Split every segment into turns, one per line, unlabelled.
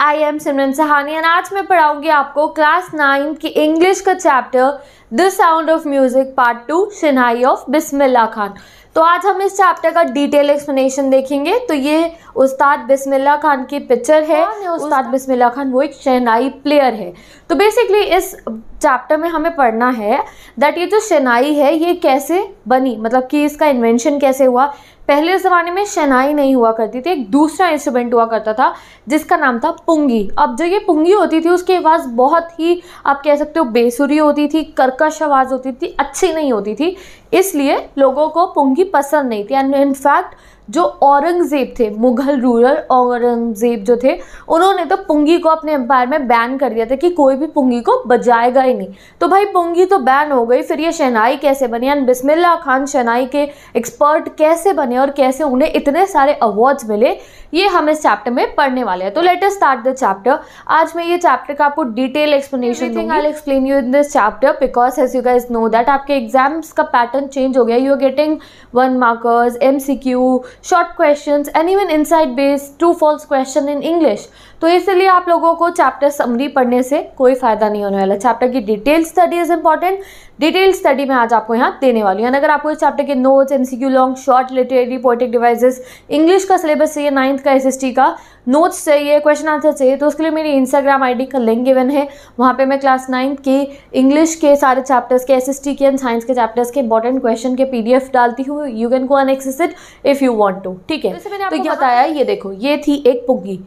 I am Simran Sahani and आज मैं पढ़ाऊंगी आपको क्लास नाइन की इंग्लिश का chapter the sound of music part two shehnai of Bismillah Khan तो आज हम इस चैप्टर का डिटेल एक्सप्लेनेशन देखेंगे तो ये उस्ताद बिस्मिल्ला खान की पिक्चर है उस्ताद बिस्मिल्ला खान वो एक शहनाई प्लेयर है तो बेसिकली इस चैप्टर में हमें पढ़ना है दैट ये जो शहनाई है ये कैसे बनी मतलब कि इसका इन्वेंशन कैसे हुआ पहले ज़माने में शहनाई नहीं हुआ करती थी एक दूसरा इंस्ट्रूमेंट हुआ करता था जिसका नाम था पुंगी अब जो ये पुंगी होती थी उसकी आवाज़ बहुत ही आप कह सकते हो बेसुरी होती थी कर्कश आवाज़ होती थी अच्छी नहीं होती थी इसलिए लोगों को पुंगी पसंद नहीं थी एंड इनफैक्ट जो औरंगज़ेब थे मुग़ल रूरल औरंगज़ेब जो थे उन्होंने तो पुंगी को अपने एम्पायर में बैन कर दिया था कि कोई भी पुंगी को बजाएगा ही नहीं तो भाई पुंगी तो बैन हो गई फिर ये शहनाई कैसे बनी एंड बिस्मिल्ला खान शहनाई के एक्सपर्ट कैसे बने और कैसे उन्हें इतने सारे अवार्ड्स मिले ये हम इस चैप्टर में पढ़ने वाले हैं तो let us start the chapter आज मैं ये चैप्टर का आपको detail explanation thing I explain you in this chapter because as you guys know that आपके एग्जाम्स का पैटर्न चेंज हो गया you are getting one markers M C Q short question and even inside based true false question in English तो इसलिए आप लोगों को chapter summary पढ़ने से कोई फ़ायदा नहीं होने वाला चैप्टर की detail study is important detail study मैं आज आपको यहाँ देने वाली हूँ अगर आपको इस चैप्टर के notes MCQ long short literary poetic devices English का सिलेबस चाहिए नाइन्थ का एस का नोट्स चाहिए क्वेश्चन आंसर चाहिए तो उसके लिए मेरी इंस्टाग्राम आईडी का लिंक गिवन है वहाँ पे मैं क्लास नाइन्थ के इंग्लिश के सारे चैप्टर्स के एसएसटी के एंड साइंस के चैप्टर्स के इंपॉर्टेंट क्वेश्चन के पीडीएफ डालती हूँ you can go on accessed if you want to ठीक है तो, तो क्या बताया ये देखो ये थी एक पुग्गी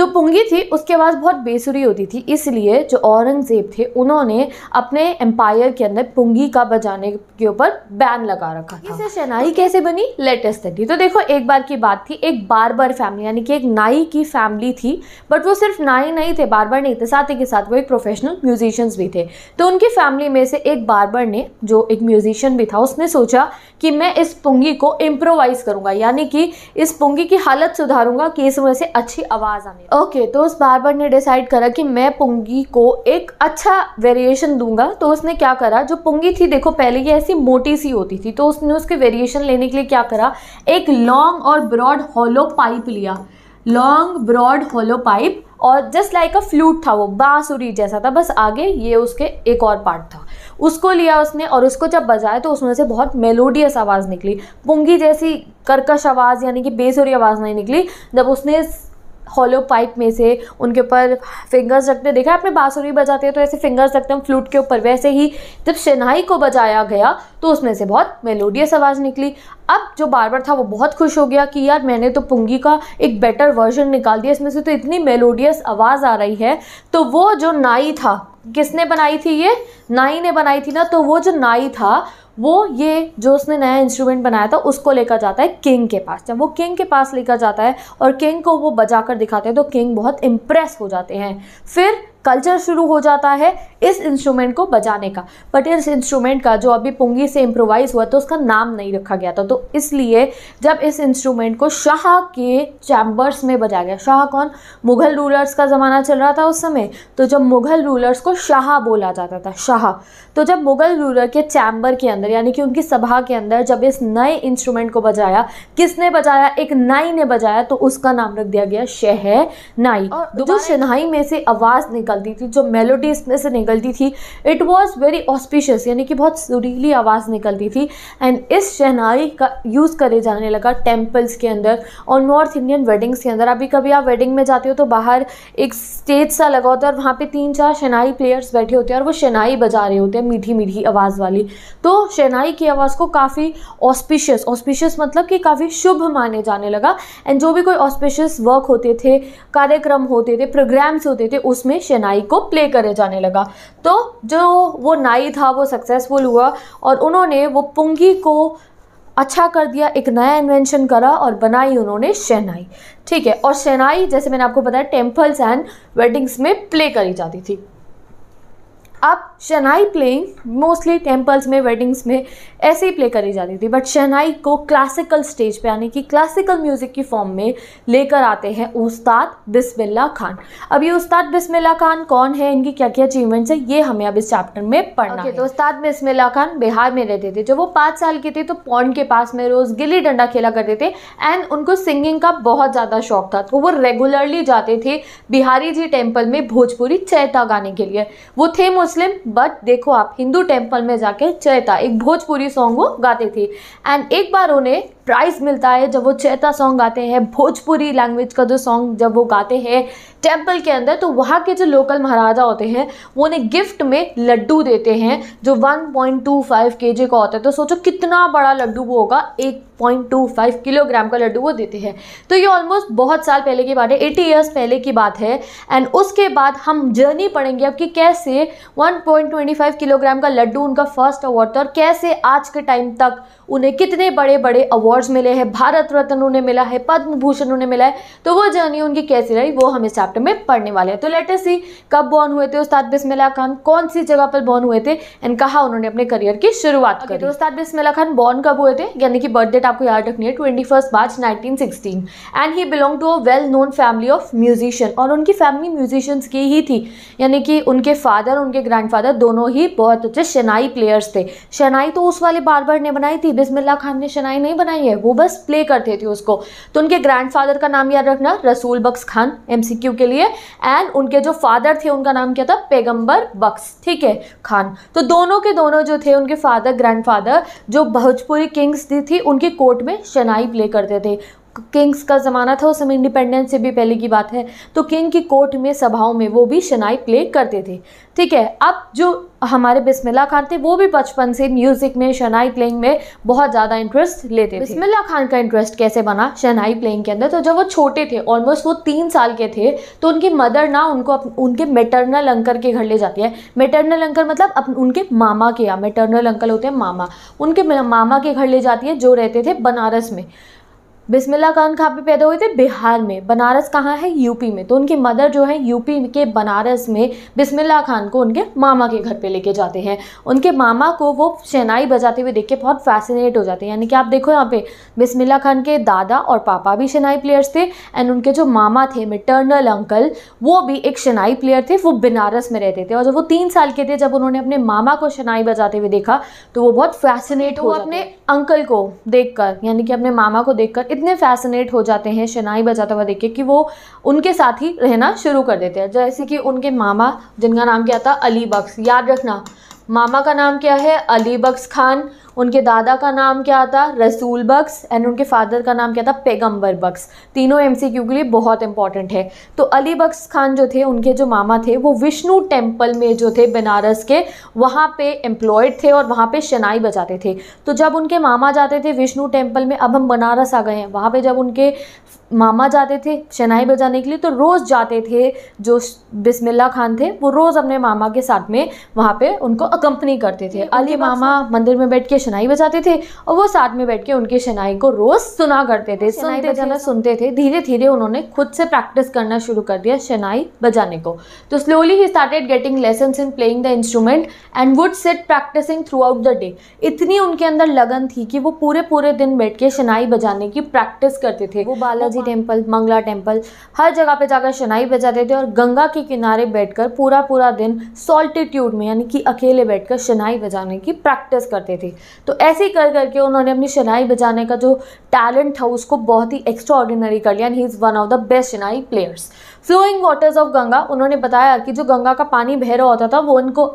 जो पुंगी थी उसके आवाज़ बहुत बेसुरी होती थी इसलिए जो औरंगज़ेब थे उन्होंने अपने एम्पायर के अंदर पुंगी का बजाने के ऊपर बैन लगा रखा था इसे शहनाई तो कैसे बनी लेटेस्ट थी तो देखो एक बार की बात थी एक बार बार फैमिली यानी कि एक नाई की फैमिली थी बट वो सिर्फ नाई नहीं थे बार बार नहीं थे साथ ही के साथ वो एक प्रोफेशनल म्यूजिशियंस भी थे तो उनकी फैमिली में से एक बार बार ने जो एक म्यूजिशियन भी था उसने सोचा कि मैं इस पुंगी को इम्प्रोवाइज़ करूँगा यानी कि इस पुंगी की हालत सुधारूंगा कि इस वजह से अच्छी आवाज़ आने ओके okay, तो उस बार्बर ने डिसाइड करा कि मैं पुंगी को एक अच्छा वेरिएशन दूंगा तो उसने क्या करा जो पुंगी थी देखो पहले ये ऐसी मोटी सी होती थी तो उसने उसके वेरिएशन लेने के लिए क्या करा एक लॉन्ग और ब्रॉड हॉलो पाइप लिया लॉन्ग ब्रॉड हॉलो पाइप और जस्ट लाइक अ फ्लूट था वो बाँसुरी जैसा था बस आगे ये उसके एक और पार्ट था उसको लिया उसने और उसको जब बजाया तो उसमें से बहुत मेलोडियस आवाज़ निकली पुंगी जैसी कर्कश आवाज़ यानी कि बेसुरी आवाज़ नहीं निकली जब उसने होलो पाइप में से उनके ऊपर फिंगर्स रखते देखा आपने बाँसुरी बजाते हैं तो ऐसे फिंगर्स रखते हम फ्लूट के ऊपर वैसे ही जब शहनाई को बजाया गया तो उसमें से बहुत मेलोडियस आवाज़ निकली अब जो बार था वो बहुत खुश हो गया कि यार मैंने तो पुंगी का एक बेटर वर्जन निकाल दिया इसमें से तो इतनी मेलोडियस आवाज़ आ रही है तो वो जो नाई था किसने बनाई थी ये नाई ने बनाई थी ना तो वो जो नाई था वो ये जो उसने नया इंस्ट्रूमेंट बनाया था उसको लेकर जाता है किंग के पास जब वो किंग के पास लेकर जाता है और किंग को वो बजा कर दिखाते हैं तो किंग बहुत इम्प्रेस हो जाते हैं फिर कल्चर शुरू हो जाता है इस इंस्ट्रूमेंट को बजाने का बट इस इंस्ट्रूमेंट का जो अभी पुंगी से इम्प्रोवाइज़ हुआ तो उसका नाम नहीं रखा गया था तो इसलिए जब इस इंस्ट्रूमेंट को शाह के चैम्बर्स में बजाया गया शाह कौन मुग़ल रूलर्स का ज़माना चल रहा था उस समय तो जब मुग़ल रूलर्स को शाह बोला जाता था शाह तो जब मुग़ल रूलर के चैम्बर के अंदर यानी कि उनकी सभा के अंदर जब इस नए इंस्ट्रूमेंट को बजाया किसने बजाया एक नाई ने बजाया तो उसका नाम रख दिया गया शह नाई जो शिनाई में से आवाज़ निकल निकलती थी जो मेलोडी इसमें से निकलती थी इट वॉज़ वेरी ऑस्पिशियस यानी कि बहुत सुरीली आवाज़ निकलती थी एंड इस शहनाई का यूज़ करे जाने लगा टेम्पल्स के अंदर और नॉर्थ इंडियन वेडिंग्स के अंदर अभी कभी आप वेडिंग में जाते हो तो बाहर एक स्टेज सा लगा होता है और वहाँ पर तीन चार शहनाई प्लेयर्स बैठे होते हैं और वो शहनाई बजा रहे होते हैं मीठी मीठी आवाज़ वाली तो शहनाई की आवाज़ को काफ़ी ऑस्पिशियस ऑस्पिशियस मतलब कि काफ़ी शुभ माने जाने लगा एंड जो भी कोई ऑस्पिशियस वर्क होते थे कार्यक्रम होते थे प्रोग्राम्स होते थे उसमें शहनाई शनाई को प्ले करे जाने लगा तो जो वो नाई था वो सक्सेसफुल हुआ और उन्होंने वो पुंगी को अच्छा कर दिया एक नया इन्वेंशन करा और बनाई उन्होंने शहनाई ठीक है और शहनाई जैसे मैंने आपको बताया टेम्पल्स एंड वेडिंग्स में प्ले करी जाती थी अब शहनाई प्लेइंग मोस्टली टेम्पल्स में वेडिंग्स में ऐसे ही प्ले करी जाती थी बट शहनाई को क्लासिकल स्टेज पे यानी कि क्लासिकल म्यूज़िक की फॉर्म में लेकर आते हैं उस्ताद बिस्मिल्ला खान अब ये उस्ताद बिस्मिल्ला खान कौन है इनकी क्या क्या अचीवमेंट्स है ये हमें अब इस चैप्टर में पढ़ना okay, है तो उस्ताद बिस्मिल्ला खान बिहार में रहते थे जब वो पाँच साल के थे तो पौंड के पास में रोज़ गिल्ली डंडा खेला करते थे एंड उनको सिंगिंग का बहुत ज़्यादा शौक था तो वो रेगुलरली जाते थे बिहारी जी टेम्पल में भोजपुरी चैता गाने के लिए वो थे मुस्लिम बट देखो आप हिंदू टेम्पल में जाके चैता एक भोजपुरी सॉन्ग वो गाते थे एंड एक बार उन्हें प्राइज़ मिलता है जब वो चैता सॉन्ग गाते हैं भोजपुरी लैंग्वेज का जो सॉन्ग जब वो गाते हैं टेम्पल के अंदर तो वहाँ के जो लोकल महाराजा होते हैं वो उन्हें गिफ्ट में लड्डू देते हैं जो 1.25 पॉइंट का होता है तो सोचो कितना बड़ा लड्डू वो होगा 1.25 किलोग्राम का लड्डू वो देते हैं तो ये ऑलमोस्ट बहुत साल पहले की बात है एटी ईयर्स पहले की बात है एंड उसके बाद हम जर्नी पढ़ेंगे अब कि कैसे 1.25 किलोग्राम का लड्डू उनका फर्स्ट अवार्ड था और कैसे आज के टाइम तक उन्हें कितने बड़े बड़े अवार्ड्स मिले हैं भारत रत्न उन्हें मिला है पद्म भूषण उन्हें मिला है तो वो जर्नी उनकी कैसी रही वो हम इस चैप्टर में पढ़ने वाले हैं तो लेटेस्ट ही कब बॉर्न हुए थे उस्ताद बिस्मिल्ला खान कौन सी जगह पर बॉर्न हुए थे एंड कहा उन्होंने अपने करियर की शुरुआत करी तो उस्ताद बिस्मिल्ला खान बॉर्न कब हुए थे यानी कि डेट आपको याद रखनी है twenty March nineteen and he belong to a well known family of musician और उनकी फैमिली म्यूजिशियंस की ही थी यानी कि उनके फादर उनके ग्रैंडफादर दोनों ही बहुत अच्छे शनाई प्लेयर्स थे शनाई तो उस वाले बार ने बनाई थी बिस्मिल्ला खान ने शनाई नहीं बनाई है वो बस प्ले करते थे उसको तो उनके ग्रैंडफादर का नाम याद रखना रसूल बक्स खान एम के लिए एंड उनके जो फादर थे उनका नाम क्या था पैगम्बर बक्स ठीक है खान तो दोनों के दोनों जो थे उनके फादर ग्रैंड जो भोजपुरी किंग्स थी उनके कोर्ट में शनाई प्ले करते थे किंग्स का ज़माना था उस समय इंडिपेंडेंस से भी पहले की बात है तो किंग की कोर्ट में सभाओं में वो भी शनाई प्ले करते थे ठीक है अब जो हमारे बिस्मिल्ला खान थे वो भी बचपन से म्यूज़िक में शनाई प्लेइंग में बहुत ज़्यादा इंटरेस्ट लेते थे बिस्मिल्ला खान का इंटरेस्ट कैसे बना शनाई प्लेइंग के अंदर तो जब वो छोटे थे ऑलमोस्ट वो तीन साल के थे तो उनकी मदर ना उनको अप, उनके मेटरनल अंकल के घर ले जाती है मेटरनल अंकर मतलब अप, उनके मामा के या मेटरनल अंकल होते हैं मामा उनके मामा के घर ले जाती है जो रहते थे बनारस में बिस्मिल्ला खान पे पैदा हुए थे बिहार में बनारस कहाँ है यूपी में तो उनकी मदर जो है यूपी के बनारस में बिस्मिल्ला खान को उनके मामा के घर पे लेके जाते हैं उनके मामा को वो शहनाई बजाते हुए देख के बहुत फैसिनेट हो जाते हैं यानी कि आप देखो यहाँ पे बिस्मिल्ला खान के दादा और पापा भी शनाई प्लेयर्स थे एंड उनके जो मामा थे मिटर्नल अंकल वो भी एक शनाई प्लेयर थे वो बनारस में रहते थे और जब वो तीन साल के थे जब उन्होंने अपने मामा को शनाई बजाते हुए देखा तो वो बहुत फैसिनेट तो हुआ अपने अंकल को देख यानी कि अपने मामा को देख इतने फैसिनेट हो जाते हैं शनाई बजाता हुआ देख के कि वो उनके साथ ही रहना शुरू कर देते हैं जैसे कि उनके मामा जिनका नाम क्या था अली बख्श याद रखना मामा का नाम क्या है अली बख्श खान उनके दादा का नाम क्या था रसूल बक्स एंड उनके फादर का नाम क्या था पैगम्बर बक्स तीनों एम के लिए बहुत इंपॉर्टेंट है तो अली बक्स खान जो थे उनके जो मामा थे वो विष्णु टेम्पल में जो थे बनारस के वहाँ पे एम्प्लॉयड थे और वहाँ पे शनाई बजाते थे तो जब उनके मामा जाते थे विष्णु टेम्पल में अब हम बनारस आ गए हैं वहाँ पर जब उनके मामा जाते थे शनाई बजाने के लिए तो रोज़ जाते थे जो बिस्मिल्ला खान थे वो रोज़ अपने मामा के साथ में वहाँ पे उनको अकम्पनी करते थे अली मामा मंदिर में बैठ के शनाई बजाते थे और वो साथ में बैठ के उनकी शनाई को रोज़ सुना करते थे सुनते बजाना सुनते थे धीरे धीरे उन्होंने खुद से प्रैक्टिस करना शुरू कर दिया शनाई बजाने को तो slowly he started getting lesson in playing the instrument and would set practicing throughout the day इतनी उनके अंदर लगन थी कि वो पूरे पूरे दिन बैठ के शनाई बजाने की प्रैक्टिस करते थे वो बालाजी टेम्पल मंगला टेम्पल हर जगह पे जाकर शनाई बजाते थे और गंगा के किनारे बैठकर पूरा पूरा दिन सॉल्टीट्यूड में यानी कि अकेले बैठकर शनाई बजाने की प्रैक्टिस करते थे तो ऐसे ही कर करके उन्होंने अपनी शनाई बजाने का जो टैलेंट था उसको बहुत ही एक्स्ट्रा ऑर्डिनरी कर लिया and he is one of the best shehnai players flowing waters of Ganga उन्होंने बताया कि जो गंगा का पानी बह रहा होता था वो उनको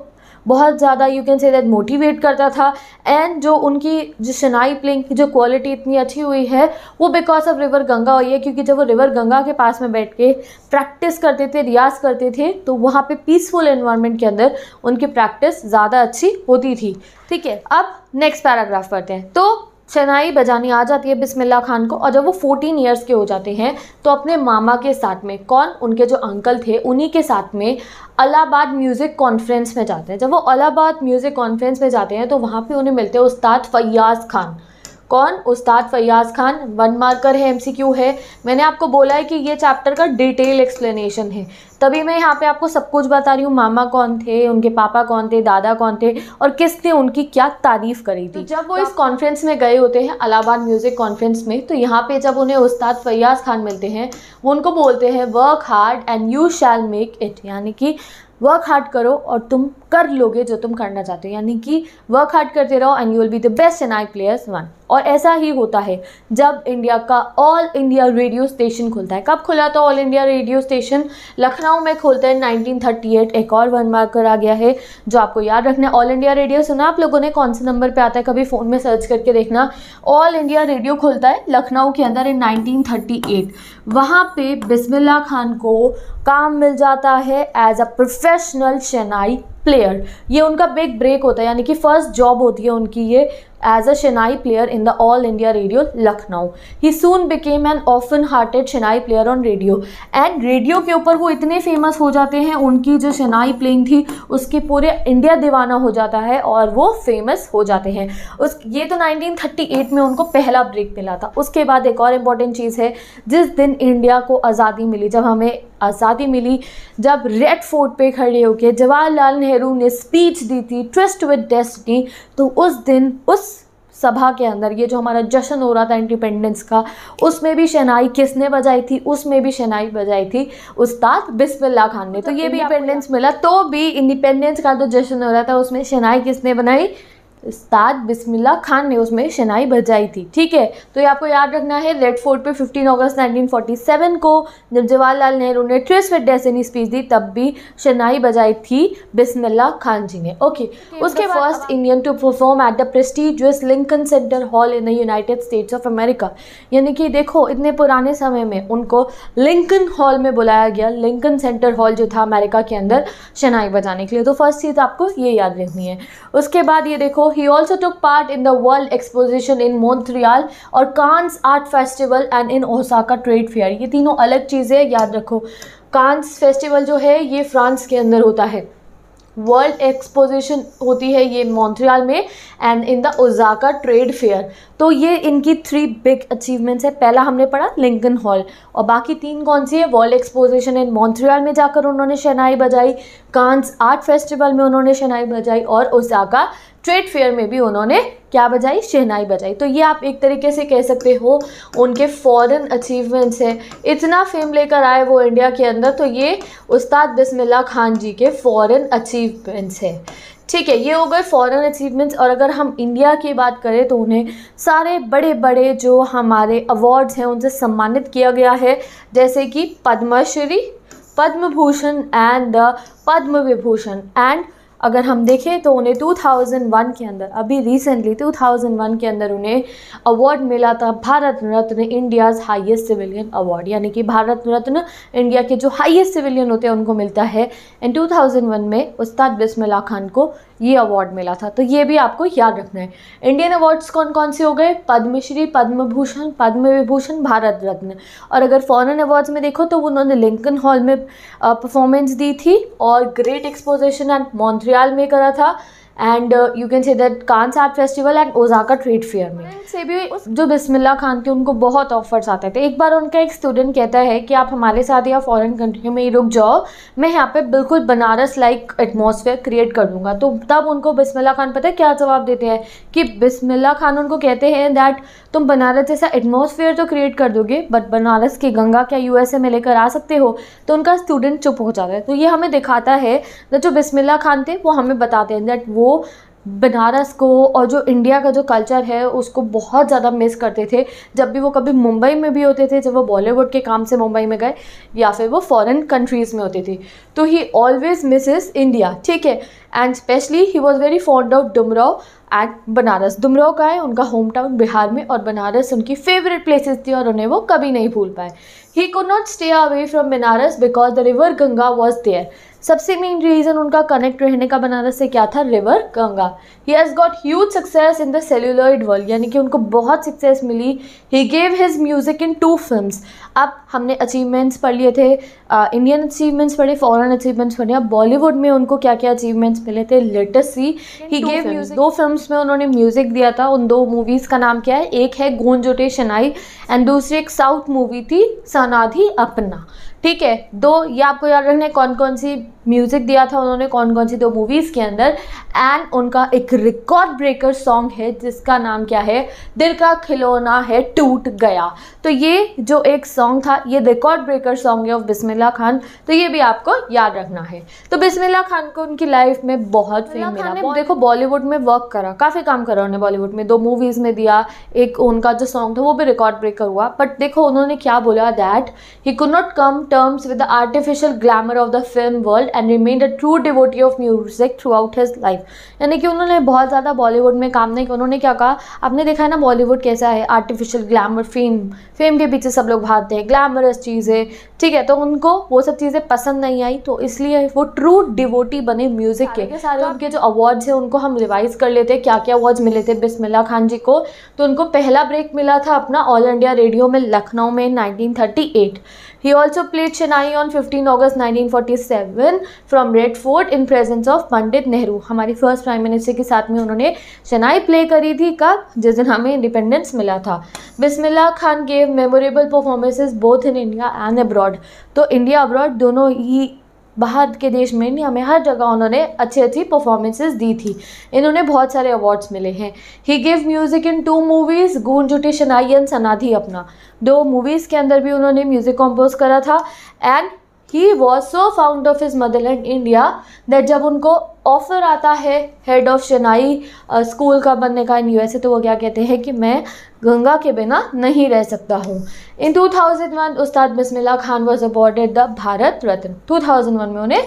बहुत ज़्यादा you can say that motivate करता था एंड जो उनकी जो शनाई प्लेइंग की जो क्वालिटी इतनी अच्छी हुई है वो बिकॉज ऑफ रिवर गंगा हुई है क्योंकि जब वो रिवर गंगा के पास में बैठ के प्रैक्टिस करते थे रियाज करते थे तो वहाँ पे पीसफुल इन्वायरमेंट के अंदर उनकी प्रैक्टिस ज़्यादा अच्छी होती थी ठीक है अब नेक्स्ट पैराग्राफ पढ़ते हैं तो शहनाई बजानी आ जाती है बिस्मिल्ला खान को और जब वो फोर्टीन ईयर्स के हो जाते हैं तो अपने मामा के साथ में कौन उनके जो अंकल थे उन्हीं के साथ में अलाहाबाद म्यूज़िक कॉन्फ्रेंस में जाते हैं जब वो अलाहाबाद म्यूज़िक कॉन्फ्रेंस में जाते हैं तो वहाँ पे उन्हें मिलते हैं उस्ताद फैयाज़ खान कौन उस्ताद फैयाज़ खान वन मार्कर है एमसीक्यू है मैंने आपको बोला है कि ये चैप्टर का डिटेल एक्सप्लेनेशन है तभी मैं यहाँ पे आपको सब कुछ बता रही हूँ मामा कौन थे उनके पापा कौन थे दादा कौन थे और किसने उनकी क्या तारीफ करी थी तो जब वो तो इस कॉन्फ्रेंस में गए होते हैं अलाहाबाद म्यूज़िक कॉन्फ्रेंस में तो यहाँ पे जब उन्हें उस्ताद फैयाज़ खान मिलते हैं वो उनको बोलते हैं work hard and you shall make it यानी कि वर्क हार्ड करो और तुम कर लोगे जो तुम करना चाहते हो यानी कि वर्क हार्ड करते रहो and you will be the best an I players one और ऐसा ही होता है जब इंडिया का ऑल इंडिया रेडियो स्टेशन खुलता है कब खुला तो All India Radio station Lucknow में खुलता है 1938 एक और वन मार्क करा गया है जो आपको याद रखना है ऑल इंडिया रेडियो सुना आप लोगों ने कौन से नंबर पे आता है कभी फ़ोन में सर्च करके देखना ऑल इंडिया रेडियो खुलता है लखनऊ के अंदर इन नाइनटीन वहाँ पर बिस्मिल्ला खान को काम मिल जाता है as a professional shehnai player ये उनका बिग ब्रेक होता है यानी कि फ़र्स्ट जॉब होती है उनकी ये as a Chennai player in the All India Radio Lucknow. He soon became an often-hearted Chennai player on radio. And radio के ऊपर वो इतने फेमस हो जाते हैं उनकी जो Chennai प्लेइंग थी उसके पूरे इंडिया दीवाना हो जाता है और वो फेमस हो जाते हैं उस ये तो 1938 में उनको पहला ब्रेक मिला था उसके बाद एक और इम्पॉर्टेंट चीज़ है जिस दिन इंडिया को आज़ादी मिली जब हमें आज़ादी मिली जब रेड फोर्ट पे खड़े होके जवाहरलाल नेहरू ने स्पीच दी थी ट्विस्ट विद डेस्टिनी तो उस दिन उस सभा के अंदर ये जो हमारा जश्न हो रहा था इंडिपेंडेंस का उसमें भी शहनाई किसने बजाई थी उसमें भी शहनाई बजाई थी उस्ताद बिस्मिल्ला खान ने तो, तो ये भी इंडिपेंडेंस मिला तो भी इंडिपेंडेंस का जो जश्न हो रहा था उसमें शहनाई किसने बनाई उस्ताद बिस्मिल्ला खान ने उसमें शनाई बजाई थी ठीक है तो ये आपको याद रखना है रेड फोर्ट पे 15 अगस्त 1947 को जब जवाहरलाल नेहरू ने ट्रेसवेट डेसनी स्पीच दी तब भी शनाई बजाई थी बिस्मिल्ला खान जी ने ओके उसके first Indian to perform at the prestigious Lincoln Center hall in the United States of America यानी कि देखो इतने पुराने समय में उनको लिंकन हॉल में बुलाया गया लिंकन सेंटर हॉल जो था अमेरिका के अंदर शनाई बजाने के लिए तो फर्स्ट चीज़ आपको ये याद रखनी है उसके बाद ये देखो he also took part in the World Exposition in Montreal और Cannes art festival and in Osaka trade fair ये तीनों अलग चीज़ें याद रखो कांस फेस्टिवल जो है ये फ्रांस के अंदर होता है वर्ल्ड एक्सपोजिशन होती है ये मॉन्ट्रियल में and in the Osaka trade fair तो ये इनकी थ्री बिग अचीवमेंट्स है पहला हमने पढ़ा लिंकन हॉल और बाकी तीन कौन सी है वर्ल्ड एक्सपोजिशन इन मॉन्ट्रियल में जाकर उन्होंने शहनाई बजाई कांस आर्ट फेस्टिवल में उन्होंने शनाई बजाई और ओजाका ट्रेड फेयर में भी उन्होंने क्या बजाई शहनाई बजाई तो ये आप एक तरीके से कह सकते हो उनके फॉरेन अचीवमेंट्स हैं इतना फेम लेकर आए वो इंडिया के अंदर तो ये उस्ताद बिस्मिल्ला खान जी के फॉरेन अचीवमेंट्स हैं ठीक है ये हो गए फॉरेन अचीवमेंट्स और अगर हम इंडिया की बात करें तो उन्हें सारे बड़े बड़े जो हमारे अवार्ड्स हैं उनसे सम्मानित किया गया है जैसे कि पद्मश्री पद्म भूषण एंड पद्म विभूषण एंड अगर हम देखें तो उन्हें 2001 के अंदर अभी रिसेंटली 2001 के अंदर उन्हें अवार्ड मिला था Bharat Ratna India's highest civilian award यानी कि भारत रत्न इंडिया के जो हाईएस्ट सिविलियन होते हैं उनको मिलता है एंड 2001 में उस्ताद बिस्मिल्ला खान को ये अवार्ड मिला था तो ये भी आपको याद रखना है इंडियन अवार्ड्स कौन कौन से हो गए पद्मश्री पद्म भूषण पद्म विभूषण भारत रत्न और अगर फॉरेन अवार्ड्स में देखो तो उन्होंने लिंकन हॉल में परफॉर्मेंस दी थी और ग्रेट एक्सपोजिशन एट मॉन्ट्रियाल में करा था and you can say that Cannes साहब festival and Osaka trade fair में से भी जो बिस्मिल्ला खान थे उनको बहुत ऑफर्स आते थे एक बार उनका एक स्टूडेंट कहता है कि आप हमारे साथ या फॉरेन कंट्री में ही रुक जाओ मैं यहाँ पे बिल्कुल बनारस लाइक एटमोसफेयर क्रिएट कर दूंगा तो तब उनको बिस्मिल्ला खान पता है क्या जवाब देते हैं कि बिस्मिल्ला खान उनको कहते हैं दैट तुम बनारस जैसा एटमोसफेयर तो क्रिएट कर दोगे बट बनारस की गंगा क्या यू में लेकर आ सकते हो तो उनका स्टूडेंट चुप हो जाता है तो ये हमें दिखाता है जो बिस्मिल्ला खान थे वो हमें बताते हैं दैट वो वो बनारस को और जो इंडिया का जो कल्चर है उसको बहुत ज़्यादा मिस करते थे जब भी वो कभी मुंबई में भी होते थे जब वो बॉलीवुड के काम से मुंबई में गए या फिर वो फॉरेन कंट्रीज़ में होते थे तो ही ऑलवेज मिसेस इंडिया ठीक है and specially he was very fond of Dumraon and Banaras Dumraon का है उनका होम टाउन बिहार में और बनारस उनकी फेवरेट प्लेसेस थी और उन्हें वो कभी नहीं भूल पाए he could not stay away from Banaras because the river Ganga was there सबसे मेन रीज़न उनका कनेक्ट रहने का बनारस से क्या था river Ganga he has got huge success in the celluloid world यानी कि उनको बहुत सक्सेस मिली he gave his music into film अब हमने अचीवमेंट्स पढ़ लिए थे इंडियन अचीवमेंट्स पढ़े फॉरन अचीवमेंट्स पढ़े अब बॉलीवुड में उनको क्या क्या अचीवमेंट्स मिले थे let's see he gave music to film में उन्होंने म्यूज़िक दिया था उन दो मूवीज़ का नाम क्या है एक है गोंजोटे शनाई एंड दूसरी एक साउथ मूवी थी सनाधि अपना ठीक है दो ये आपको याद रखना है कौन कौन सी म्यूज़िक दिया था उन्होंने कौन कौन सी दो मूवीज़ के अंदर एंड उनका एक रिकॉर्ड ब्रेकर सॉन्ग है जिसका नाम क्या है दिल का खिलौना है टूट गया तो ये जो एक सॉन्ग था ये रिकॉर्ड ब्रेकर सॉन्ग है ऑफ बिस्मिल्ला खान तो ये भी आपको याद रखना है तो बिस्मिल्ला खान को उनकी लाइफ में बहुत फेम मिला बॉल... देखो बॉलीवुड में वर्क करा काफ़ी काम करा उन्होंने बॉलीवुड में दो मूवीज़ में दिया एक उनका जो सॉन्ग था वो भी रिकॉर्ड ब्रेकर हुआ बट देखो उन्होंने क्या बोला that he could not come terms with the artificial glamour of the film world and remained a true devotee of music throughout his life यानी कि उन्होंने बहुत ज़्यादा बॉलीवुड में काम नहीं किया उन्होंने क्या कहा आपने देखा है ना बॉलीवुड कैसा है आर्टिफिशियल ग्लैमर फेम फेम के पीछे सब लोग भागते हैं ग्लैमरस चीज़ें ठीक है तो उनको वो सब चीज़ें पसंद नहीं आई तो इसलिए वो ट्रू डिवोटी बने म्यूज़िक के सारे तो उनके जो अवार्ड्स हैं उनको हम रिवाइज़ कर लेते हैं क्या क्या अवार्ड्स मिले थे बिस्मिल्ला खान जी को तो उनको पहला ब्रेक मिला था अपना ऑल इंडिया रेडियो में लखनऊ में nineteen He also played Chennai on 15 August 1947 from Red Fort in presence of Pandit Nehru हमारी फर्स्ट प्राइम मिनिस्टर के साथ में उन्होंने चेन्नई प्ले करी थी कब जिस दिन हमें इंडिपेंडेंस मिला था Bismillah Khan gave memorable performances both in India and abroad तो इंडिया अब्रॉड दोनों ही बाहर के देश में इंडिया में हर जगह उन्होंने अच्छी अच्छी परफॉर्मेंसेस दी थी इन्होंने बहुत सारे अवार्ड्स मिले हैं he give music into movies Goonj Shehnai and सनाधी अपना दो मूवीज़ के अंदर भी उन्होंने म्यूज़िक कंपोज करा था and he was so fond of his motherland India that जब उनको ऑफर आता है हेड ऑफ शनाई स्कूल का बनने का इन यू तो वो क्या कहते हैं कि मैं गंगा के बिना नहीं रह सकता हूँ in 2001 Ustad Bismillah Khan was awarded the Bharat Ratna 2001 में उन्हें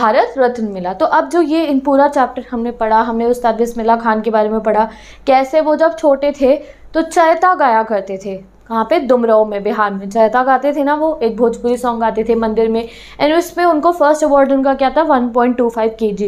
भारत रत्न मिला तो अब जो ये इन पूरा चैप्टर हमने पढ़ा हमने उस्ताद बिस्मिल्ला खान के बारे में पढ़ा कैसे वो जब छोटे थे तो चैता गाया करते थे कहाँ पे दुमराव में बिहार में जयता गाते थे ना वो एक भोजपुरी सॉन्ग गाते थे मंदिर में एंड उसमें उनको फर्स्ट अवार्ड उनका क्या था 1.25 पॉइंट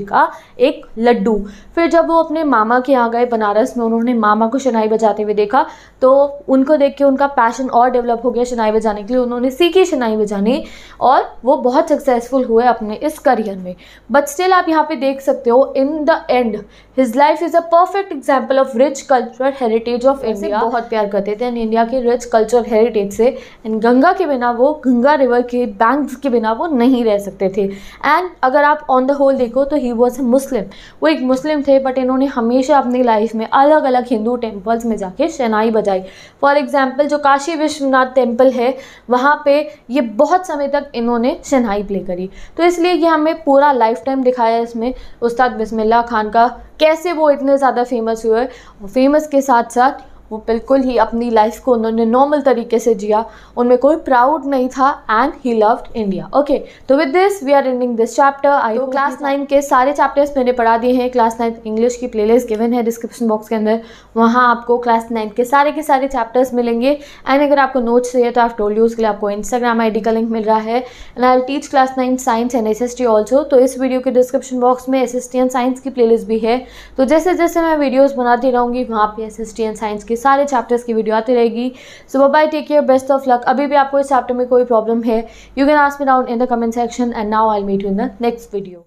का एक लड्डू फिर जब वो अपने मामा के यहाँ गए बनारस में उन्होंने मामा को शनाई बजाते हुए देखा तो उनको देख के उनका पैशन और डेवलप हो गया शनाई बजाने के लिए उन्होंने सीखी शनाई बजानी और वो बहुत सक्सेसफुल हुए अपने इस करियर में बट स्टिल आप यहाँ पर देख सकते हो in the end his life is a perfect example of rich cultural heritage of India बहुत प्यार करते थे एंड इंडिया के रिच कल्चरल हेरिटेज से एंड गंगा के बिना वो गंगा रिवर के बैंक के बिना वो नहीं रह सकते थे एंड अगर आप ऑन द होल देखो तो ही वॉज अ मुस्लिम वो एक मुस्लिम थे बट इन्होंने हमेशा अपनी लाइफ में अलग अलग हिंदू टेम्पल्स में जाके शनाई बजाई फॉर एग्ज़ाम्पल जो काशी विश्वनाथ टेम्पल है वहाँ पे ये बहुत समय तक इन्होंने शनाई प्ले करी तो इसलिए ये हमें पूरा लाइफ टाइम दिखाया इसमें उस्ताद बिस्मिल्ला खान का कैसे वो इतने ज़्यादा फेमस हुए फेमस के साथ साथ वो बिल्कुल ही अपनी लाइफ को उन्होंने नॉर्मल तरीके से जिया उनमें कोई प्राउड नहीं था and he loved India okay तो with this we are ending this chapter I class nine के सारे चैप्टर्स मैंने पढ़ा दिए हैं क्लास नाइन इंग्लिश की प्लेलिस्ट गिवन है डिस्क्रिप्शन बॉक्स के अंदर वहाँ आपको क्लास नाइन के सारे के सारे चैप्टर्स मिलेंगे एंड अगर आपको नोट्स चाहिए तो आप टोल्ड यूज़ के लिए आपको इंस्टाग्राम आई का लिंक मिल रहा है and I teach class nine science and S S also तो इस वीडियो के डिस्क्रिप्शन बॉक्स में S S T and science की प्लेलिस्ट भी है तो जैसे जैसे मैं वीडियोज़ बनाती रहूँगी वहाँ पर S S T and science की सारे चैप्टर्स की वीडियो आती रहेगी so bye take care best of luck अभी भी आपको इस चैप्टर में कोई प्रॉब्लम है you can ask me down in the comment section and now I meet you in the next video